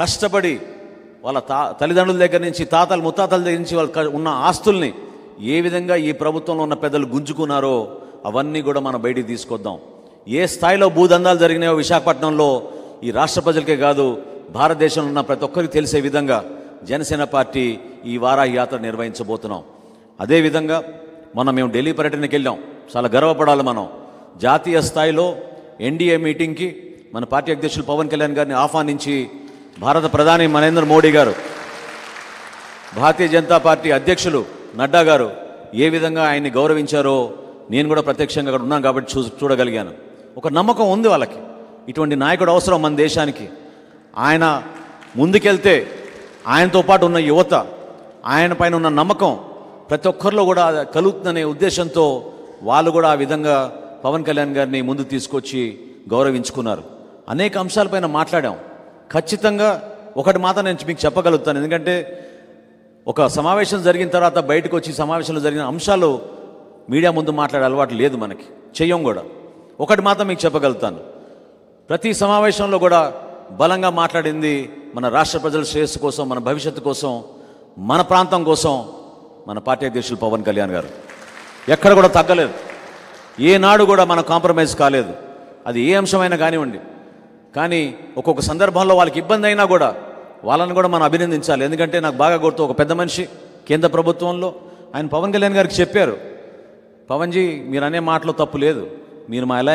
కష్టపడి వాళ్ళ తా తల్లిదండ్రుల దగ్గర నుంచి తాతలు ముత్తాతల దగ్గర నుంచి వాళ్ళు ఉన్న ఆస్తుల్ని ఏ విధంగా ఈ ప్రభుత్వంలో ఉన్న పెద్దలు గుంజుకున్నారో అవన్నీ కూడా మనం బయటికి తీసుకొద్దాం ఏ స్థాయిలో భూదందాలు జరిగినాయో విశాఖపట్నంలో ఈ రాష్ట్ర ప్రజలకే కాదు భారతదేశంలో ఉన్న ప్రతి ఒక్కరికి తెలిసే విధంగా జనసేన పార్టీ ఈ వారా యాత్ర నిర్వహించబోతున్నాం అదేవిధంగా మనం మేము ఢిల్లీ పర్యటనకి వెళ్ళాం చాలా గర్వపడాలి మనం జాతీయ స్థాయిలో ఎన్డీఏ మీటింగ్కి మన పార్టీ అధ్యక్షులు పవన్ కళ్యాణ్ గారిని ఆహ్వానించి భారత ప్రధాని నరేంద్ర మోడీ గారు భారతీయ జనతా పార్టీ అధ్యక్షులు నడ్డా గారు ఏ విధంగా ఆయన్ని గౌరవించారో నేను కూడా ప్రత్యక్షంగా అక్కడ ఉన్నాను కాబట్టి చూ చూడగలిగాను ఒక నమ్మకం ఉంది వాళ్ళకి ఇటువంటి నాయకుడు అవసరం మన దేశానికి ఆయన ముందుకెళ్తే ఆయనతో పాటు ఉన్న యువత ఆయన పైన ఉన్న నమ్మకం ప్రతి ఒక్కరిలో కూడా కలుగుతుందనే ఉద్దేశంతో వాళ్ళు కూడా ఆ విధంగా పవన్ కళ్యాణ్ గారిని ముందు తీసుకొచ్చి గౌరవించుకున్నారు అనేక అంశాలపైన మాట్లాడాం ఖచ్చితంగా ఒకటి మాత్ర నేను మీకు చెప్పగలుగుతాను ఎందుకంటే ఒక సమావేశం జరిగిన తర్వాత బయటకు వచ్చి సమావేశంలో జరిగిన అంశాలు మీడియా ముందు మాట్లాడే అలవాటు లేదు మనకి చెయ్యం కూడా ఒకటి మాత్రం మీకు చెప్పగలుగుతాను ప్రతి సమావేశంలో కూడా బలంగా మాట్లాడింది మన రాష్ట్ర ప్రజల శ్రేయస్సు కోసం మన భవిష్యత్తు కోసం మన ప్రాంతం కోసం మన పార్టీ అధ్యక్షులు పవన్ కళ్యాణ్ గారు ఎక్కడ కూడా తగ్గలేదు ఏనాడు కూడా మనం కాంప్రమైజ్ కాలేదు అది ఏ అంశమైనా కానివ్వండి కానీ ఒక్కొక్క సందర్భంలో వాళ్ళకి ఇబ్బంది అయినా కూడా వాళ్ళని కూడా మనం అభినందించాలి ఎందుకంటే నాకు బాగా గుర్తు ఒక పెద్ద మనిషి కేంద్ర ప్రభుత్వంలో ఆయన పవన్ కళ్యాణ్ గారికి చెప్పారు పవన్జీ మీరు అనే మాటలో తప్పు లేదు మీరు మా ఎలా